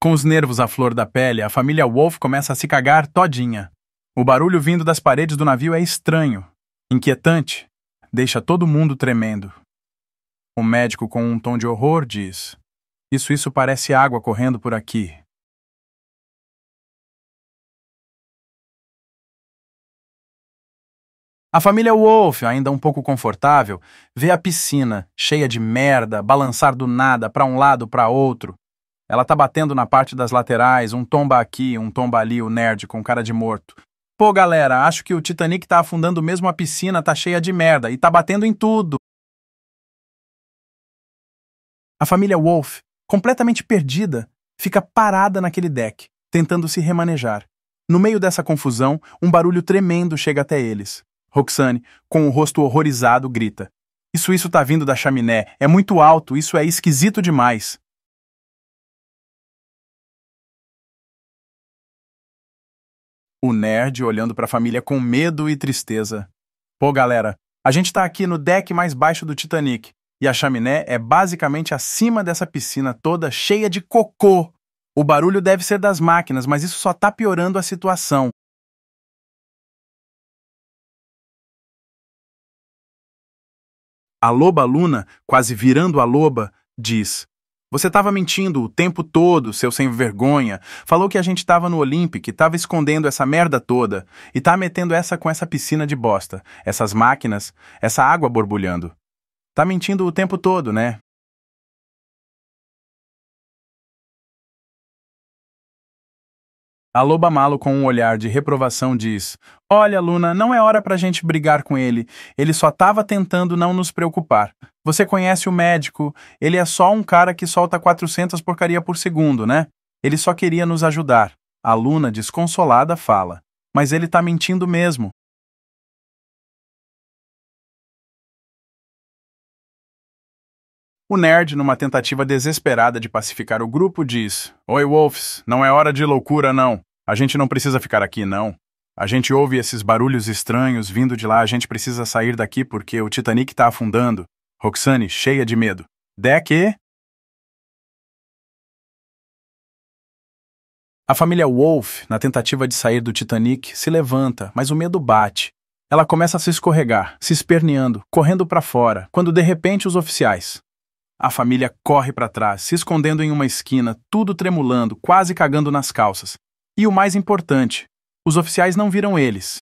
Com os nervos à flor da pele, a família Wolf começa a se cagar todinha. O barulho vindo das paredes do navio é estranho, inquietante, deixa todo mundo tremendo. O médico, com um tom de horror, diz: Isso, isso parece água correndo por aqui. A família Wolf, ainda um pouco confortável, vê a piscina, cheia de merda, balançar do nada para um lado para outro, ela tá batendo na parte das laterais, um tomba aqui, um tomba ali, o nerd com cara de morto. Pô, galera, acho que o Titanic tá afundando mesmo a piscina, tá cheia de merda e tá batendo em tudo. A família Wolf, completamente perdida, fica parada naquele deck, tentando se remanejar. No meio dessa confusão, um barulho tremendo chega até eles. Roxane, com o rosto horrorizado, grita: Isso, isso tá vindo da chaminé, é muito alto, isso é esquisito demais. O nerd olhando para a família com medo e tristeza. Pô, galera, a gente tá aqui no deck mais baixo do Titanic e a chaminé é basicamente acima dessa piscina toda cheia de cocô. O barulho deve ser das máquinas, mas isso só tá piorando a situação. A loba Luna, quase virando a loba, diz: você estava mentindo o tempo todo, seu sem vergonha. Falou que a gente estava no Olympic, estava escondendo essa merda toda e tá metendo essa com essa piscina de bosta, essas máquinas, essa água borbulhando. Tá mentindo o tempo todo, né? A loba malo, com um olhar de reprovação, diz: Olha, Luna, não é hora pra gente brigar com ele. Ele só tava tentando não nos preocupar. Você conhece o médico, ele é só um cara que solta 400 porcaria por segundo, né? Ele só queria nos ajudar. A Luna, desconsolada, fala: Mas ele tá mentindo mesmo. O nerd, numa tentativa desesperada de pacificar o grupo, diz: Oi, Wolves, não é hora de loucura, não. A gente não precisa ficar aqui, não. A gente ouve esses barulhos estranhos vindo de lá, a gente precisa sair daqui porque o Titanic tá afundando. Roxane, cheia de medo. Deck e... A família Wolf, na tentativa de sair do Titanic, se levanta, mas o medo bate. Ela começa a se escorregar, se esperneando, correndo para fora, quando de repente os oficiais. A família corre para trás, se escondendo em uma esquina, tudo tremulando, quase cagando nas calças. E o mais importante: os oficiais não viram eles.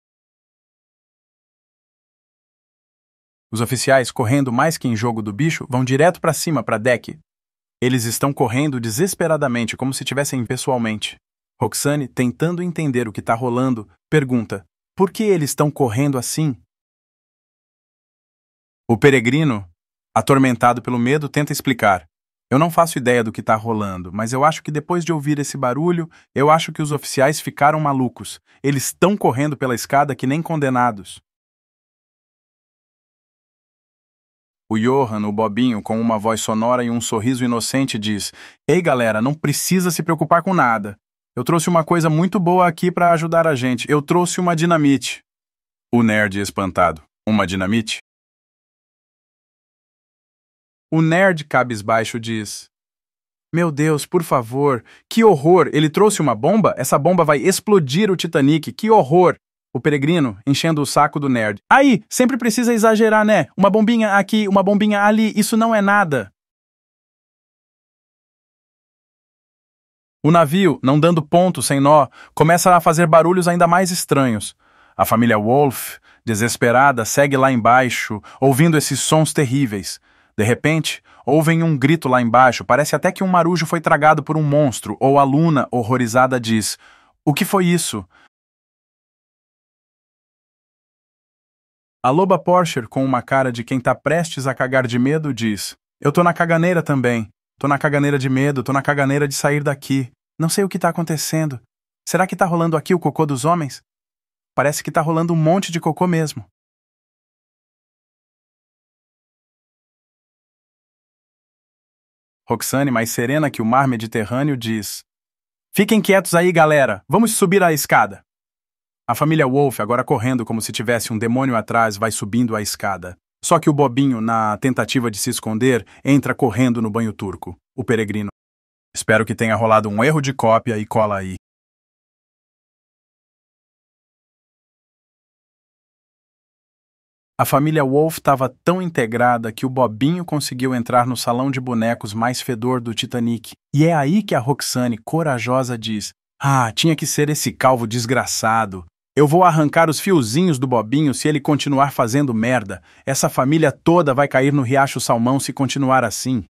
Os oficiais, correndo mais que em jogo do bicho, vão direto para cima, para deck. Eles estão correndo desesperadamente, como se tivessem pessoalmente. Roxane, tentando entender o que está rolando, pergunta: Por que eles estão correndo assim? O peregrino, atormentado pelo medo, tenta explicar. Eu não faço ideia do que tá rolando, mas eu acho que depois de ouvir esse barulho, eu acho que os oficiais ficaram malucos. Eles estão correndo pela escada que nem condenados. O Johan, o Bobinho, com uma voz sonora e um sorriso inocente, diz: Ei galera, não precisa se preocupar com nada. Eu trouxe uma coisa muito boa aqui para ajudar a gente. Eu trouxe uma dinamite. O nerd espantado. Uma dinamite? O nerd cabisbaixo diz: Meu Deus, por favor, que horror! Ele trouxe uma bomba? Essa bomba vai explodir o Titanic, que horror! O peregrino, enchendo o saco do nerd. Aí, sempre precisa exagerar, né? Uma bombinha aqui, uma bombinha ali, isso não é nada. O navio, não dando ponto sem nó, começa a fazer barulhos ainda mais estranhos. A família Wolf, desesperada, segue lá embaixo, ouvindo esses sons terríveis. De repente, ouvem um grito lá embaixo, parece até que um marujo foi tragado por um monstro, ou a Luna, horrorizada, diz: O que foi isso? A loba Porsche, com uma cara de quem tá prestes a cagar de medo, diz: Eu tô na caganeira também. Tô na caganeira de medo, tô na caganeira de sair daqui. Não sei o que tá acontecendo. Será que tá rolando aqui o cocô dos homens? Parece que tá rolando um monte de cocô mesmo. Roxane, mais serena que o mar Mediterrâneo, diz: Fiquem quietos aí, galera, vamos subir a escada. A família Wolf, agora correndo como se tivesse um demônio atrás, vai subindo a escada. Só que o Bobinho, na tentativa de se esconder, entra correndo no banho turco, o peregrino. Espero que tenha rolado um erro de cópia e cola aí. A família Wolf estava tão integrada que o Bobinho conseguiu entrar no salão de bonecos mais fedor do Titanic. E é aí que a Roxane, corajosa, diz: Ah, tinha que ser esse calvo desgraçado. Eu vou arrancar os fiozinhos do Bobinho se ele continuar fazendo merda. Essa família toda vai cair no Riacho Salmão se continuar assim.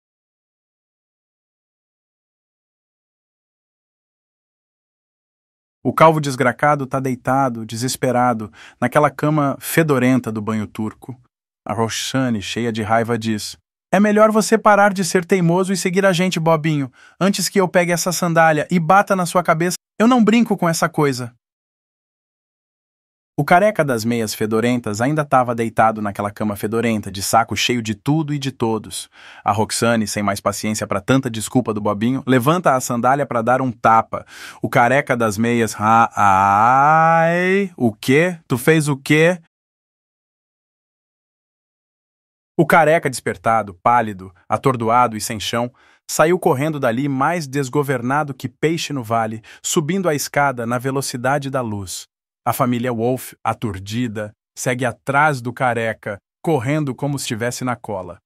O calvo desgracado está deitado, desesperado, naquela cama fedorenta do banho turco. A Roxane, cheia de raiva, diz: É melhor você parar de ser teimoso e seguir a gente, Bobinho, antes que eu pegue essa sandália e bata na sua cabeça. Eu não brinco com essa coisa. O careca das meias fedorentas ainda estava deitado naquela cama fedorenta, de saco cheio de tudo e de todos. A Roxane, sem mais paciência para tanta desculpa do Bobinho, levanta a sandália para dar um tapa. O careca das meias, ah, ai, o quê? Tu fez o quê? O careca despertado, pálido, atordoado e sem chão, saiu correndo dali mais desgovernado que peixe no vale, subindo a escada na velocidade da luz. A família Wolf, aturdida, segue atrás do careca, correndo como estivesse na cola.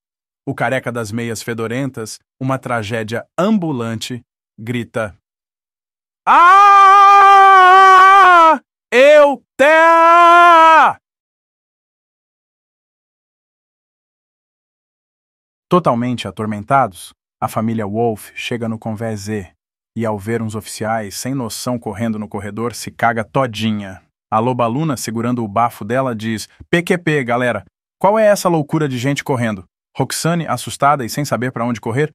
O careca das meias fedorentas, uma tragédia ambulante, grita: Ah! Eu te! Totalmente atormentados, a família Wolf chega no convé Z e, ao ver uns oficiais sem noção correndo no corredor, se caga todinha. A lobaluna, segurando o bafo dela, diz: PQP, galera, qual é essa loucura de gente correndo? Roxane, assustada e sem saber para onde correr,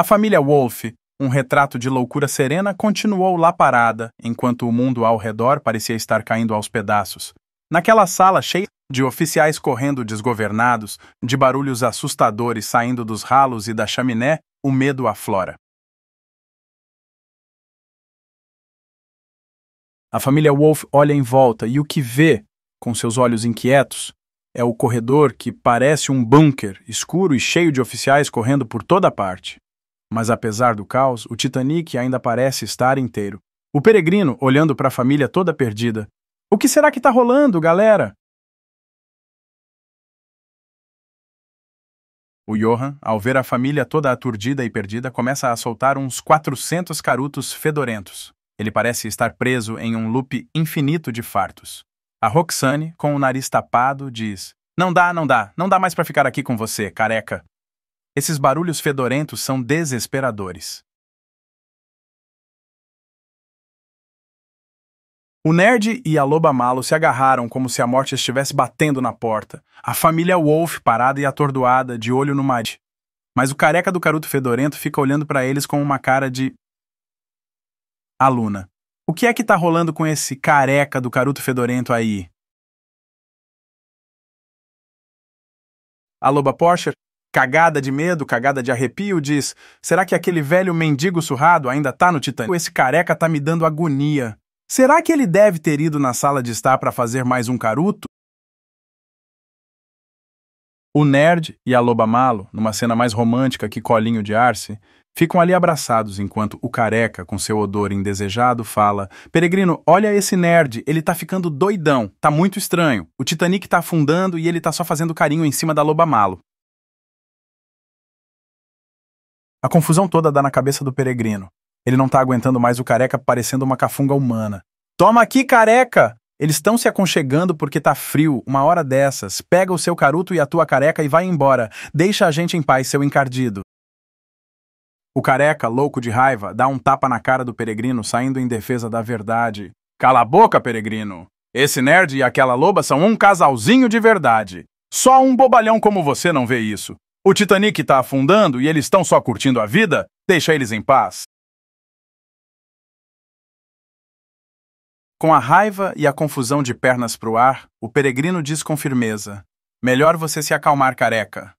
A família Wolf, um retrato de loucura serena, continuou lá parada, enquanto o mundo ao redor parecia estar caindo aos pedaços. Naquela sala cheia de oficiais correndo desgovernados, de barulhos assustadores saindo dos ralos e da chaminé, o medo aflora. A família Wolf olha em volta e o que vê, com seus olhos inquietos, é o corredor que parece um bunker escuro e cheio de oficiais correndo por toda parte. Mas apesar do caos, o Titanic ainda parece estar inteiro. O peregrino olhando para a família toda perdida. O que será que está rolando, galera? O Johan, ao ver a família toda aturdida e perdida, começa a soltar uns 400 carutos fedorentos. Ele parece estar preso em um loop infinito de fartos. A Roxane, com o nariz tapado, diz: Não dá, não dá, não dá mais para ficar aqui com você, careca. Esses barulhos fedorentos são desesperadores. O nerd e a loba malo se agarraram como se a morte estivesse batendo na porta. A família Wolf parada e atordoada, de olho no mar. Mas o careca do caruto fedorento fica olhando para eles com uma cara de Aluna. O que é que tá rolando com esse careca do caruto fedorento aí? A loba Porsche, cagada de medo, cagada de arrepio, diz: Será que aquele velho mendigo surrado ainda tá no Titanic? Esse careca tá me dando agonia. Será que ele deve ter ido na sala de estar para fazer mais um caruto? O nerd e a loba malo, numa cena mais romântica que Colinho de Arce, Ficam ali abraçados enquanto o careca, com seu odor indesejado, fala: Peregrino, olha esse nerd, ele tá ficando doidão, tá muito estranho. O Titanic tá afundando e ele tá só fazendo carinho em cima da loba malo. A confusão toda dá na cabeça do peregrino. Ele não tá aguentando mais o careca parecendo uma cafunga humana. Toma aqui, careca! Eles estão se aconchegando porque tá frio, uma hora dessas. Pega o seu caruto e a tua careca e vai embora. Deixa a gente em paz, seu encardido. O careca, louco de raiva, dá um tapa na cara do peregrino, saindo em defesa da verdade. Cala a boca, peregrino! Esse nerd e aquela loba são um casalzinho de verdade. Só um bobalhão como você não vê isso. O Titanic tá afundando e eles estão só curtindo a vida? Deixa eles em paz. Com a raiva e a confusão de pernas pro ar, o peregrino diz com firmeza: Melhor você se acalmar, careca.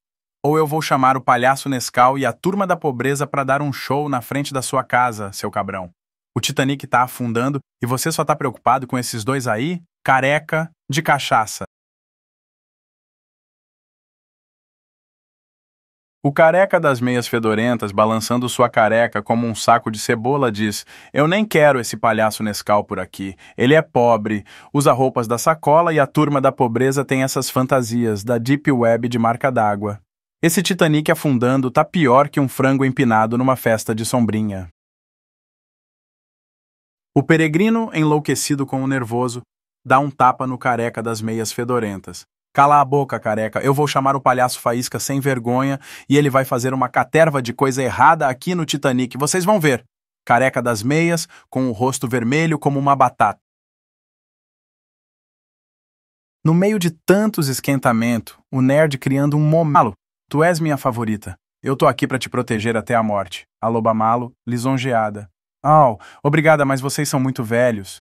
Ou eu vou chamar o palhaço Nescau e a turma da pobreza para dar um show na frente da sua casa, seu cabrão. O Titanic tá afundando e você só tá preocupado com esses dois aí? Careca de cachaça. O careca das meias fedorentas, balançando sua careca como um saco de cebola, diz: Eu nem quero esse palhaço Nescau por aqui. Ele é pobre, usa roupas da sacola e a turma da pobreza tem essas fantasias da Deep Web de marca d'água. Esse Titanic afundando tá pior que um frango empinado numa festa de sombrinha. O peregrino, enlouquecido com o nervoso, dá um tapa no careca das meias fedorentas. Cala a boca, careca, eu vou chamar o palhaço Faísca sem vergonha e ele vai fazer uma caterva de coisa errada aqui no Titanic, vocês vão ver. Careca das meias, com o rosto vermelho como uma batata. No meio de tantos esquentamento, o nerd criando um momalo Tu és minha favorita. Eu tô aqui para te proteger até a morte. A loba malo, lisonjeada. Au, oh, obrigada, mas vocês são muito velhos.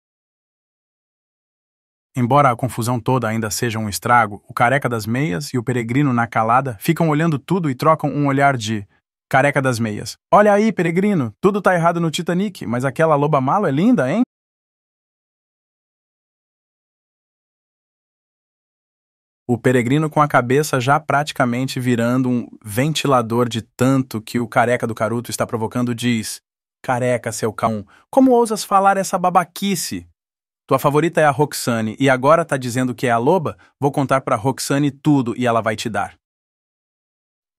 Embora a confusão toda ainda seja um estrago, o careca das meias e o peregrino na calada ficam olhando tudo e trocam um olhar de careca das meias. Olha aí, peregrino, tudo tá errado no Titanic, mas aquela loba malo é linda, hein? o peregrino com a cabeça já praticamente virando um ventilador de tanto que o careca do Caruto está provocando, diz: Careca, seu cão, como ousas falar essa babaquice? Tua favorita é a Roxane e agora tá dizendo que é a loba? Vou contar pra Roxane tudo e ela vai te dar.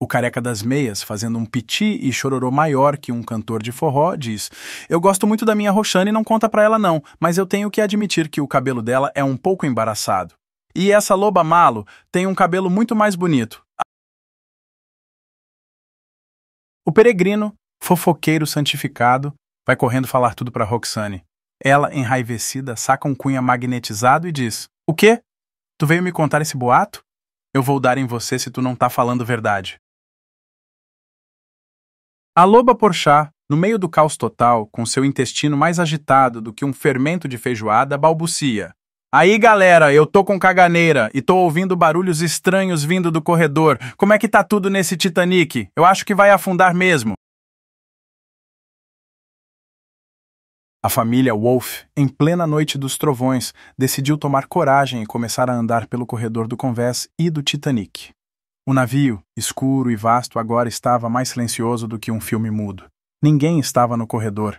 O careca das meias, fazendo um piti e chororô maior que um cantor de forró, diz: Eu gosto muito da minha Roxane e não conta pra ela não, mas eu tenho que admitir que o cabelo dela é um pouco embaraçado. E essa loba malo tem um cabelo muito mais bonito. O peregrino, fofoqueiro santificado, vai correndo falar tudo para Roxane. Ela, enraivecida, saca um cunha magnetizado e diz: O quê? Tu veio me contar esse boato? Eu vou dar em você se tu não tá falando verdade. A loba porchá, no meio do caos total, com seu intestino mais agitado do que um fermento de feijoada, balbucia: Aí, galera, eu tô com caganeira e tô ouvindo barulhos estranhos vindo do corredor. Como é que tá tudo nesse Titanic? Eu acho que vai afundar mesmo. A família Wolf, em plena noite dos trovões, decidiu tomar coragem e começar a andar pelo corredor do convés e do Titanic. O navio, escuro e vasto, agora estava mais silencioso do que um filme mudo. Ninguém estava no corredor.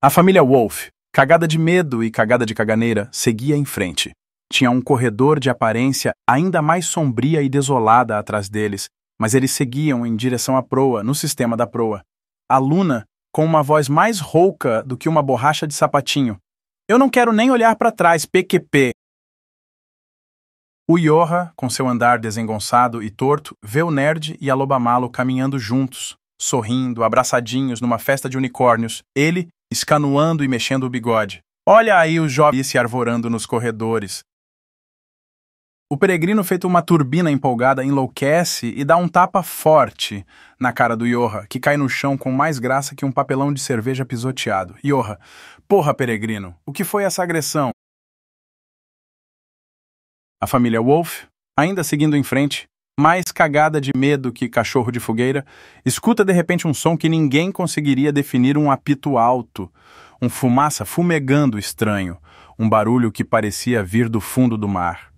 A família Wolf Cagada de medo e cagada de caganeira, seguia em frente. Tinha um corredor de aparência ainda mais sombria e desolada atrás deles, mas eles seguiam em direção à proa, no sistema da proa. A Luna, com uma voz mais rouca do que uma borracha de sapatinho. Eu não quero nem olhar para trás, PQP. O Yorra, com seu andar desengonçado e torto, vê o nerd e a Lobamalo caminhando juntos, sorrindo, abraçadinhos numa festa de unicórnios, ele escanuando e mexendo o bigode. Olha aí o jovem se arvorando nos corredores. O peregrino, feito uma turbina empolgada, enlouquece e dá um tapa forte na cara do Iorra, que cai no chão com mais graça que um papelão de cerveja pisoteado. Iorra, porra, peregrino, o que foi essa agressão? A família Wolf, ainda seguindo em frente, mais cagada de medo que cachorro de fogueira, escuta de repente um som que ninguém conseguiria definir um apito alto, um fumaça fumegando estranho, um barulho que parecia vir do fundo do mar.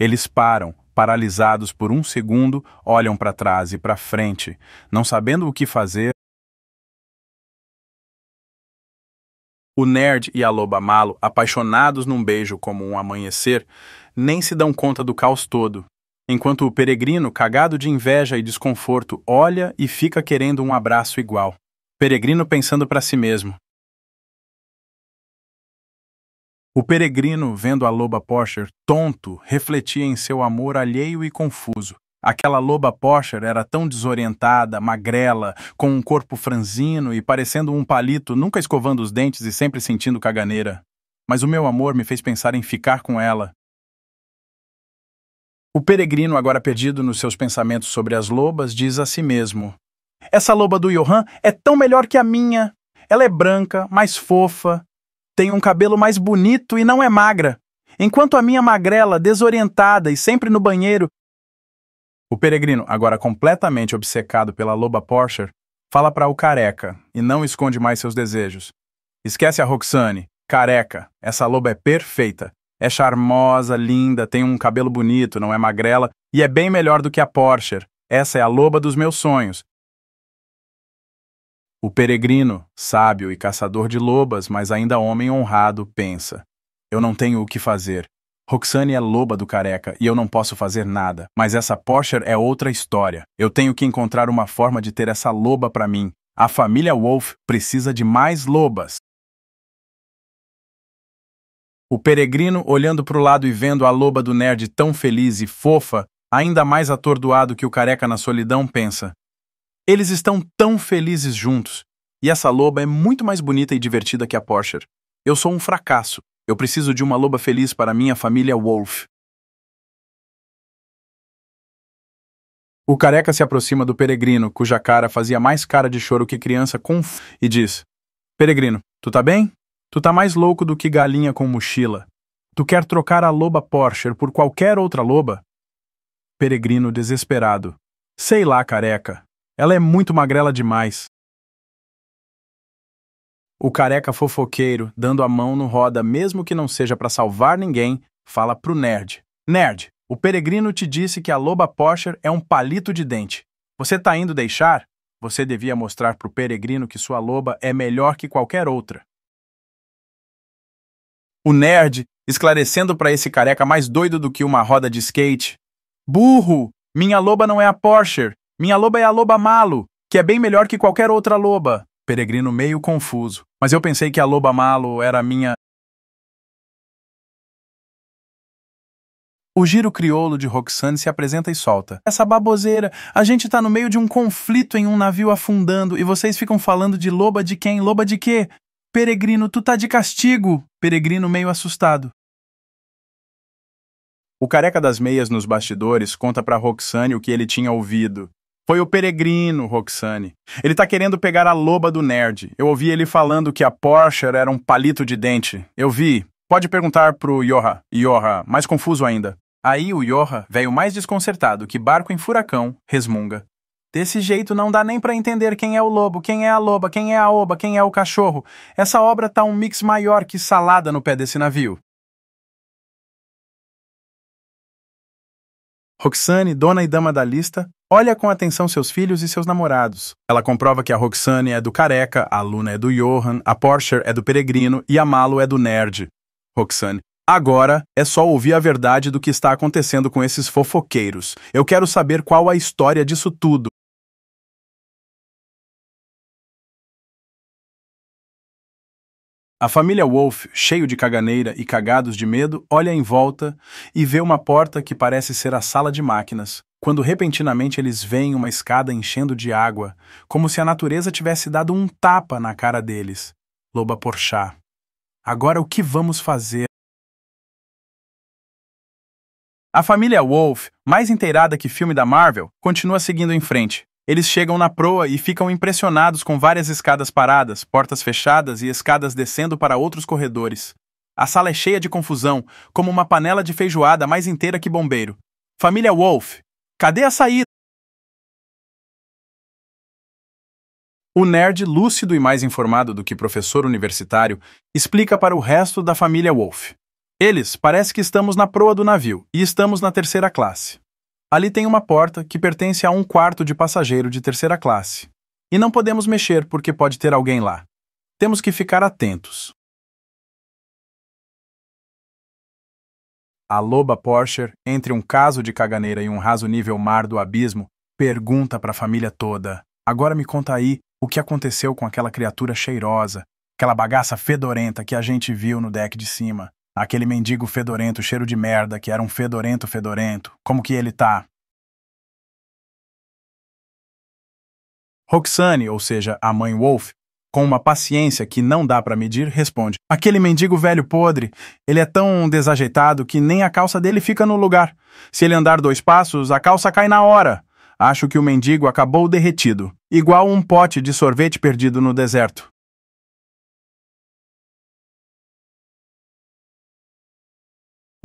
Eles param, paralisados por um segundo, olham para trás e para frente, não sabendo o que fazer. O nerd e a loba malo, apaixonados num beijo como um amanhecer, nem se dão conta do caos todo enquanto o peregrino, cagado de inveja e desconforto, olha e fica querendo um abraço igual. Peregrino pensando para si mesmo. O peregrino, vendo a loba Porcher tonto, refletia em seu amor alheio e confuso. Aquela loba Porcher era tão desorientada, magrela, com um corpo franzino e parecendo um palito, nunca escovando os dentes e sempre sentindo caganeira. Mas o meu amor me fez pensar em ficar com ela, o peregrino, agora perdido nos seus pensamentos sobre as lobas, diz a si mesmo: Essa loba do Johan é tão melhor que a minha. Ela é branca, mais fofa, tem um cabelo mais bonito e não é magra. Enquanto a minha magrela, desorientada e sempre no banheiro. O peregrino, agora completamente obcecado pela loba Porsche, fala para o careca e não esconde mais seus desejos. Esquece a Roxane, careca, essa loba é perfeita. É charmosa, linda, tem um cabelo bonito, não é magrela e é bem melhor do que a Porsche. Essa é a loba dos meus sonhos. O peregrino, sábio e caçador de lobas, mas ainda homem honrado, pensa: Eu não tenho o que fazer. Roxane é loba do careca e eu não posso fazer nada, mas essa Porsche é outra história. Eu tenho que encontrar uma forma de ter essa loba para mim. A família Wolf precisa de mais lobas. O peregrino, olhando para o lado e vendo a loba do nerd tão feliz e fofa, ainda mais atordoado que o careca na solidão, pensa: Eles estão tão felizes juntos, e essa loba é muito mais bonita e divertida que a Porsche. Eu sou um fracasso. Eu preciso de uma loba feliz para minha família Wolf. O careca se aproxima do peregrino, cuja cara fazia mais cara de choro que criança com f... e diz: Peregrino, tu tá bem? Tu tá mais louco do que galinha com mochila. Tu quer trocar a loba Porsche por qualquer outra loba? Peregrino desesperado. Sei lá, careca. Ela é muito magrela demais. O careca fofoqueiro, dando a mão no roda, mesmo que não seja para salvar ninguém, fala pro nerd: Nerd, o peregrino te disse que a loba Porsche é um palito de dente. Você tá indo deixar? Você devia mostrar pro peregrino que sua loba é melhor que qualquer outra. O nerd, esclarecendo para esse careca mais doido do que uma roda de skate. Burro! Minha loba não é a Porsche. Minha loba é a loba malo, que é bem melhor que qualquer outra loba. Peregrino meio confuso. Mas eu pensei que a loba malo era minha. O giro crioulo de Roxane se apresenta e solta. Essa baboseira, a gente tá no meio de um conflito em um navio afundando e vocês ficam falando de loba de quem, loba de quê? Peregrino, tu tá de castigo! Peregrino meio assustado. O careca das meias nos bastidores conta para Roxane o que ele tinha ouvido. Foi o peregrino, Roxane. Ele tá querendo pegar a loba do nerd. Eu ouvi ele falando que a Porsche era um palito de dente. Eu vi. Pode perguntar pro Yoha. Yoha, mais confuso ainda. Aí o Yoha, velho mais desconcertado que barco em furacão, resmunga. Desse jeito não dá nem para entender quem é o lobo, quem é a loba, quem é a oba, quem é o cachorro. Essa obra tá um mix maior que salada no pé desse navio. Roxane, dona e dama da lista, olha com atenção seus filhos e seus namorados. Ela comprova que a Roxane é do Careca, a Luna é do Johan, a Porsche é do Peregrino e a Malo é do Nerd. Roxane, Agora é só ouvir a verdade do que está acontecendo com esses fofoqueiros. Eu quero saber qual a história disso tudo. A família Wolf, cheio de caganeira e cagados de medo, olha em volta e vê uma porta que parece ser a sala de máquinas, quando repentinamente eles veem uma escada enchendo de água, como se a natureza tivesse dado um tapa na cara deles. Loba Porchá. Agora o que vamos fazer? A família Wolf, mais inteirada que filme da Marvel, continua seguindo em frente, eles chegam na proa e ficam impressionados com várias escadas paradas, portas fechadas e escadas descendo para outros corredores. A sala é cheia de confusão, como uma panela de feijoada mais inteira que bombeiro. Família Wolf, cadê a saída? O nerd lúcido e mais informado do que professor universitário explica para o resto da família Wolf. Eles, parece que estamos na proa do navio e estamos na terceira classe. Ali tem uma porta que pertence a um quarto de passageiro de terceira classe. E não podemos mexer porque pode ter alguém lá. Temos que ficar atentos. A loba Porsche, entre um caso de caganeira e um raso nível mar do abismo, pergunta para a família toda: Agora me conta aí o que aconteceu com aquela criatura cheirosa, aquela bagaça fedorenta que a gente viu no deck de cima. Aquele mendigo fedorento, cheiro de merda, que era um fedorento fedorento. Como que ele tá? Roxane, ou seja, a mãe Wolf, com uma paciência que não dá para medir, responde: Aquele mendigo velho podre, ele é tão desajeitado que nem a calça dele fica no lugar. Se ele andar dois passos, a calça cai na hora. Acho que o mendigo acabou derretido, igual um pote de sorvete perdido no deserto.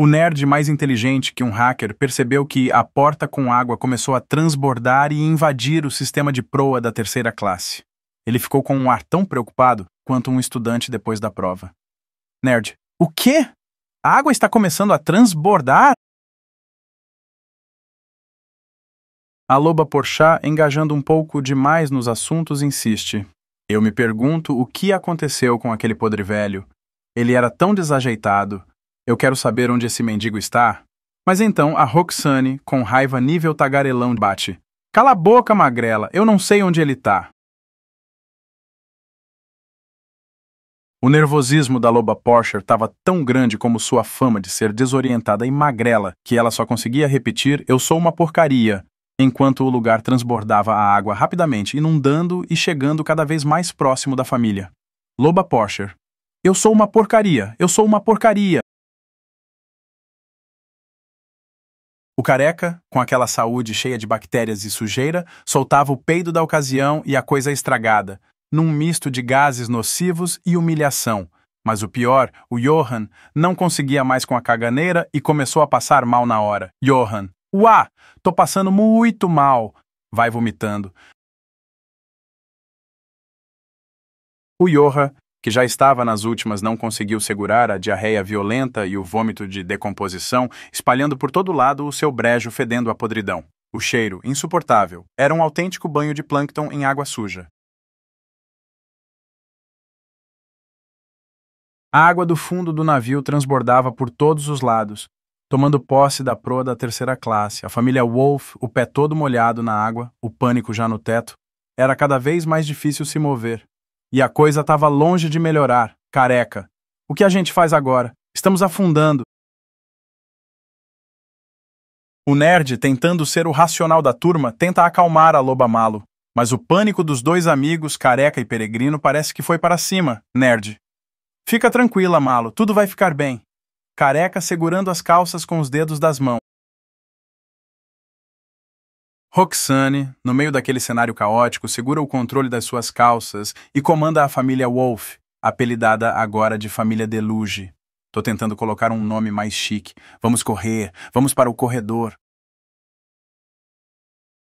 O nerd mais inteligente que um hacker percebeu que a porta com água começou a transbordar e invadir o sistema de proa da terceira classe. Ele ficou com um ar tão preocupado quanto um estudante depois da prova. Nerd, o quê? A água está começando a transbordar? A loba Porchat, engajando um pouco demais nos assuntos, insiste. Eu me pergunto o que aconteceu com aquele podre velho. Ele era tão desajeitado, eu quero saber onde esse mendigo está. Mas então a Roxane, com raiva nível tagarelão, bate. Cala a boca, magrela, eu não sei onde ele tá. O nervosismo da loba Porsche estava tão grande como sua fama de ser desorientada e magrela que ela só conseguia repetir eu sou uma porcaria, enquanto o lugar transbordava a água rapidamente, inundando e chegando cada vez mais próximo da família. Loba Porsche. Eu sou uma porcaria, eu sou uma porcaria, O careca, com aquela saúde cheia de bactérias e sujeira, soltava o peido da ocasião e a coisa estragada, num misto de gases nocivos e humilhação. Mas o pior, o Johan, não conseguia mais com a caganeira e começou a passar mal na hora. Johan, uá, tô passando muito mal. Vai vomitando. O Johan que já estava nas últimas, não conseguiu segurar a diarreia violenta e o vômito de decomposição, espalhando por todo lado o seu brejo fedendo a podridão. O cheiro, insuportável, era um autêntico banho de plâncton em água suja. A água do fundo do navio transbordava por todos os lados, tomando posse da proa da terceira classe. A família Wolf, o pé todo molhado na água, o pânico já no teto, era cada vez mais difícil se mover. E a coisa estava longe de melhorar, careca. O que a gente faz agora? Estamos afundando. O nerd, tentando ser o racional da turma, tenta acalmar a loba malo. Mas o pânico dos dois amigos, careca e peregrino, parece que foi para cima, nerd. Fica tranquila, malo, tudo vai ficar bem. Careca segurando as calças com os dedos das mãos. Roxane, no meio daquele cenário caótico, segura o controle das suas calças e comanda a família Wolf, apelidada agora de Família Deluge. Tô tentando colocar um nome mais chique. Vamos correr, vamos para o corredor.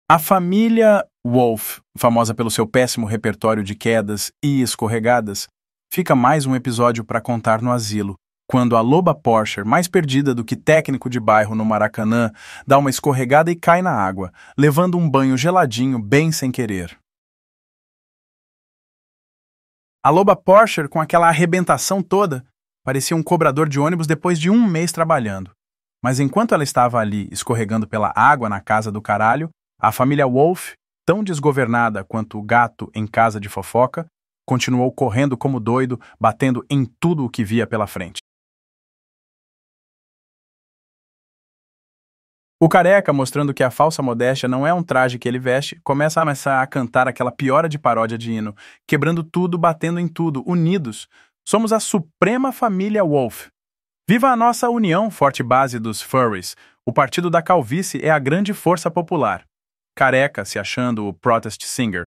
A família Wolf, famosa pelo seu péssimo repertório de quedas e escorregadas, fica mais um episódio para contar no asilo quando a loba Porsche, mais perdida do que técnico de bairro no Maracanã, dá uma escorregada e cai na água, levando um banho geladinho bem sem querer. A loba Porsche, com aquela arrebentação toda, parecia um cobrador de ônibus depois de um mês trabalhando. Mas enquanto ela estava ali, escorregando pela água na casa do caralho, a família Wolf, tão desgovernada quanto o gato em casa de fofoca, continuou correndo como doido, batendo em tudo o que via pela frente. O careca, mostrando que a falsa modéstia não é um traje que ele veste, começa a começar a cantar aquela piora de paródia de hino, quebrando tudo, batendo em tudo, unidos. Somos a suprema família Wolf. Viva a nossa união, forte base dos furries. O partido da calvície é a grande força popular. Careca, se achando o protest singer,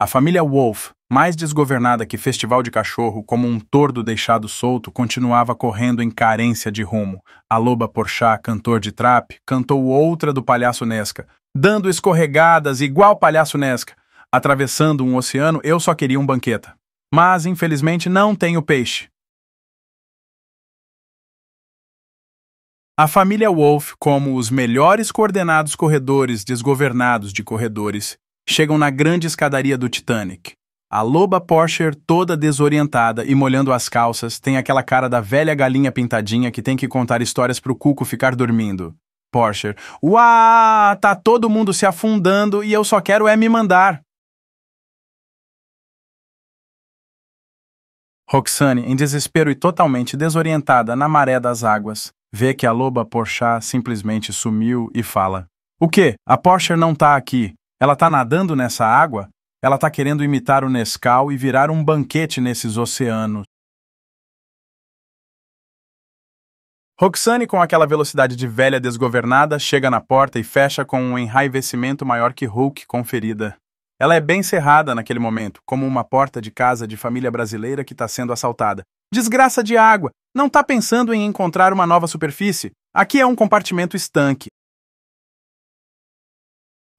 a família Wolf, mais desgovernada que festival de cachorro, como um tordo deixado solto, continuava correndo em carência de rumo. A loba Porchá, cantor de trap, cantou outra do palhaço Nesca, dando escorregadas igual palhaço Nesca. Atravessando um oceano, eu só queria um banqueta. Mas, infelizmente, não tenho peixe. A família Wolf, como os melhores coordenados corredores desgovernados de corredores, chegam na grande escadaria do Titanic. A loba Porsche, toda desorientada e molhando as calças, tem aquela cara da velha galinha pintadinha que tem que contar histórias pro Cuco ficar dormindo. Porsche, uá, tá todo mundo se afundando e eu só quero é me mandar. Roxane, em desespero e totalmente desorientada na maré das águas, vê que a loba Porsche simplesmente sumiu e fala: O quê? A Porsche não tá aqui. Ela tá nadando nessa água, ela tá querendo imitar o Nescau e virar um banquete nesses oceanos. Roxane, com aquela velocidade de velha desgovernada, chega na porta e fecha com um enraivecimento maior que Hulk conferida. Ela é bem cerrada naquele momento, como uma porta de casa de família brasileira que está sendo assaltada. Desgraça de água! Não está pensando em encontrar uma nova superfície? Aqui é um compartimento estanque.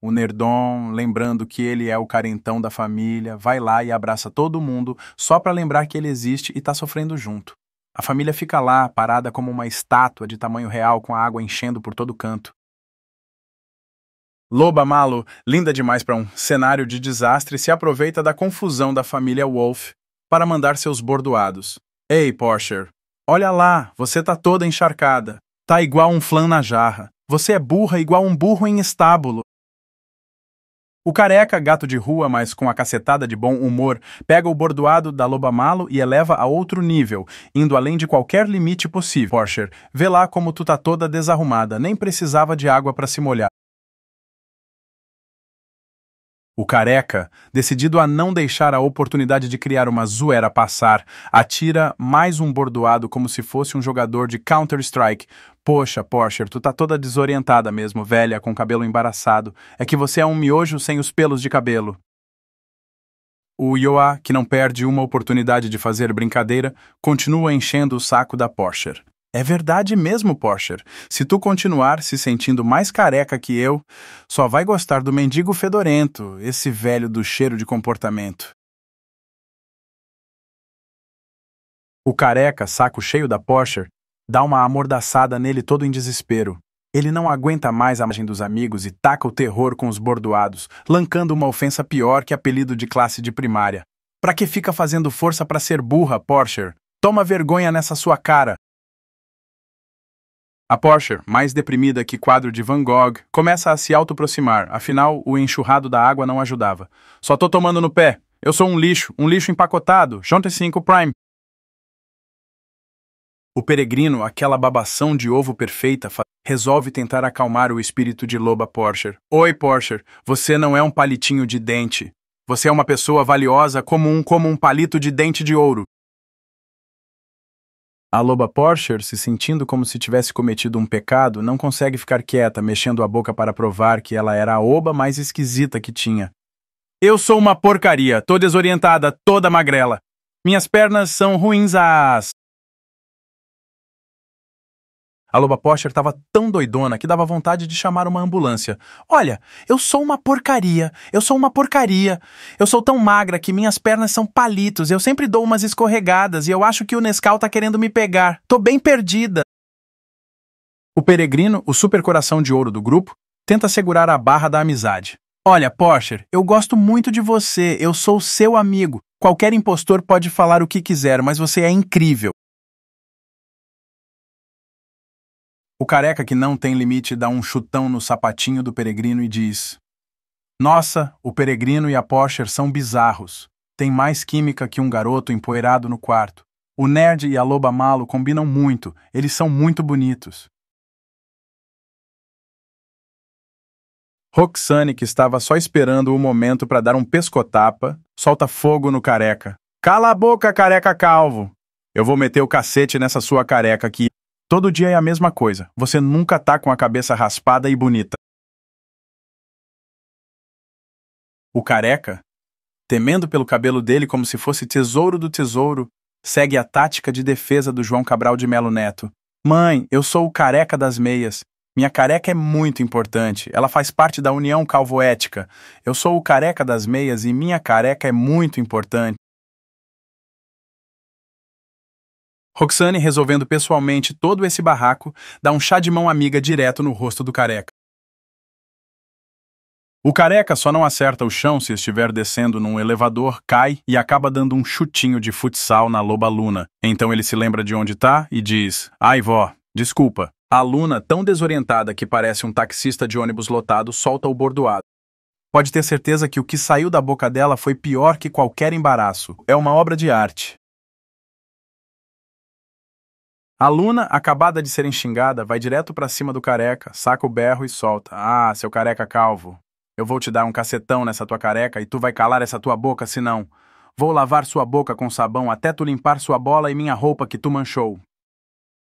O Nerdon, lembrando que ele é o carentão da família, vai lá e abraça todo mundo só para lembrar que ele existe e tá sofrendo junto. A família fica lá, parada como uma estátua de tamanho real com a água enchendo por todo canto. Loba Malo, linda demais para um cenário de desastre, se aproveita da confusão da família Wolf para mandar seus bordoados. Ei, Porsche, olha lá, você tá toda encharcada. Tá igual um flan na jarra. Você é burra igual um burro em estábulo. O careca, gato de rua, mas com a cacetada de bom humor, pega o bordoado da Loba Malo e eleva a outro nível, indo além de qualquer limite possível. Porsche, vê lá como tu tá toda desarrumada, nem precisava de água para se molhar. O careca, decidido a não deixar a oportunidade de criar uma zoeira passar, atira mais um bordoado como se fosse um jogador de Counter-Strike. Poxa, Porsche, tu tá toda desorientada mesmo, velha, com cabelo embaraçado. É que você é um miojo sem os pelos de cabelo. O Yoa, que não perde uma oportunidade de fazer brincadeira, continua enchendo o saco da Porsche. É verdade mesmo, Porsche. Se tu continuar se sentindo mais careca que eu, só vai gostar do mendigo fedorento, esse velho do cheiro de comportamento. O careca, saco cheio da Porsche, dá uma amordaçada nele todo em desespero. Ele não aguenta mais a margem dos amigos e taca o terror com os bordoados, lancando uma ofensa pior que apelido de classe de primária. Pra que fica fazendo força para ser burra, Porsche? Toma vergonha nessa sua cara, a Porsche, mais deprimida que quadro de Van Gogh, começa a se autoaproximar, afinal, o enxurrado da água não ajudava. Só tô tomando no pé. Eu sou um lixo, um lixo empacotado. Jonte 5 Prime. O peregrino, aquela babação de ovo perfeita, resolve tentar acalmar o espírito de loba Porsche. Oi, Porsche, você não é um palitinho de dente. Você é uma pessoa valiosa como um como um palito de dente de ouro. A loba Porsche, se sentindo como se tivesse cometido um pecado, não consegue ficar quieta, mexendo a boca para provar que ela era a oba mais esquisita que tinha. Eu sou uma porcaria, tô desorientada, toda magrela. Minhas pernas são ruins às. A loba Pocher estava tão doidona que dava vontade de chamar uma ambulância. Olha, eu sou uma porcaria, eu sou uma porcaria. Eu sou tão magra que minhas pernas são palitos, eu sempre dou umas escorregadas e eu acho que o Nescau tá querendo me pegar. Tô bem perdida. O peregrino, o super coração de ouro do grupo, tenta segurar a barra da amizade. Olha, Porsche, eu gosto muito de você, eu sou seu amigo. Qualquer impostor pode falar o que quiser, mas você é incrível. O careca que não tem limite dá um chutão no sapatinho do peregrino e diz: Nossa, o peregrino e a Porsche são bizarros. Tem mais química que um garoto empoeirado no quarto. O nerd e a loba malo combinam muito, eles são muito bonitos. Roxane, que estava só esperando o momento para dar um pescotapa, solta fogo no careca. Cala a boca, careca calvo! Eu vou meter o cacete nessa sua careca aqui. Todo dia é a mesma coisa. Você nunca tá com a cabeça raspada e bonita. O careca, temendo pelo cabelo dele como se fosse tesouro do tesouro, segue a tática de defesa do João Cabral de Melo Neto. Mãe, eu sou o careca das meias. Minha careca é muito importante. Ela faz parte da União Calvoética. Eu sou o careca das meias e minha careca é muito importante. Roxane, resolvendo pessoalmente todo esse barraco, dá um chá de mão amiga direto no rosto do careca. O careca só não acerta o chão se estiver descendo num elevador, cai e acaba dando um chutinho de futsal na loba Luna. Então ele se lembra de onde tá e diz: Ai, vó, desculpa. A Luna, tão desorientada que parece um taxista de ônibus lotado, solta o bordoado. Pode ter certeza que o que saiu da boca dela foi pior que qualquer embaraço. É uma obra de arte. A Luna, acabada de ser enxingada, vai direto para cima do careca, saca o berro e solta. Ah, seu careca calvo. Eu vou te dar um cacetão nessa tua careca e tu vai calar essa tua boca, senão. Vou lavar sua boca com sabão até tu limpar sua bola e minha roupa que tu manchou.